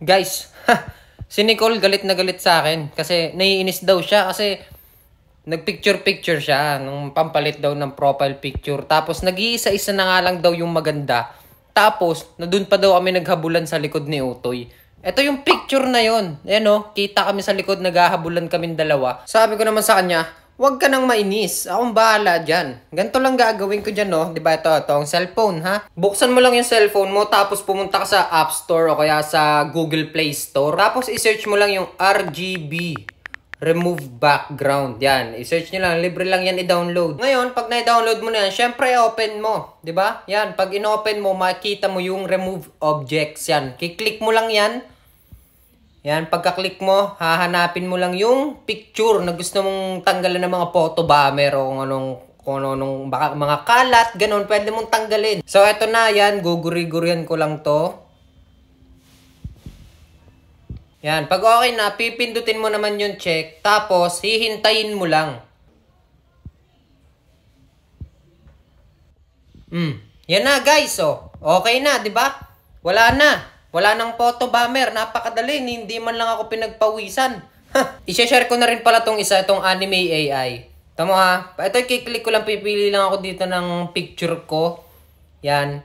Guys, ha, si Nicole galit na galit sa akin kasi naiinis daw siya kasi nagpicture-picture siya nung pampalit daw ng profile picture. Tapos nag-iisa-isa na nga lang daw yung maganda. Tapos, na doon pa daw kami naghabulan sa likod ni Utoy. Ito yung picture na yon. Ayan o, oh, kita kami sa likod, naghahabulan kami dalawa. Sabi ko naman sa kanya, Huwag ka nang mainis. Akong bahala dyan. Ganito lang gagawin ko dyan, no? Oh. ba diba, ito, ito, ang cellphone, ha? Buksan mo lang yung cellphone mo, tapos pumunta ka sa App Store o kaya sa Google Play Store. Tapos isearch mo lang yung RGB. Remove background. Yan. I-search nyo lang. Libre lang yan i-download. Ngayon, pag na-download mo na yan, syempre open mo. ba diba? Yan. Pag in-open mo, makikita mo yung remove objects. Yan. Kiklik mo lang yan. Yan, pagka-click mo, hahanapin mo lang yung picture na gusto mong tanggalan ng mga photo bomber o kung anong kung ano nung baka mga kalat, ganun, pwede mong tanggalin. So, eto na yan, guguri-gurian ko lang to. Yan, pag okay na, pipindutin mo naman yung check, tapos hihintayin mo lang. Mm. Yan na guys, oh. Okay na, 'di ba? Wala na. Wala nang photo bomber, napakadali, hindi man lang ako pinagpawisan. I-share ko na rin pala tong isa, itong anime AI. Tama ha, ito i-click ko lang, pipili lang ako dito ng picture ko. Yan.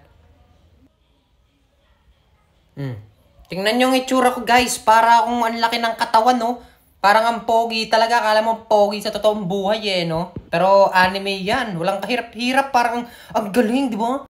Hmm. Tingnan nyo yung itsura ko guys, para akong ang ng katawan no. Parang ang pogi talaga, akala mo pogi sa totoong buhay eh no. Pero anime yan, walang kahirap-hirap, parang ang galing di ba?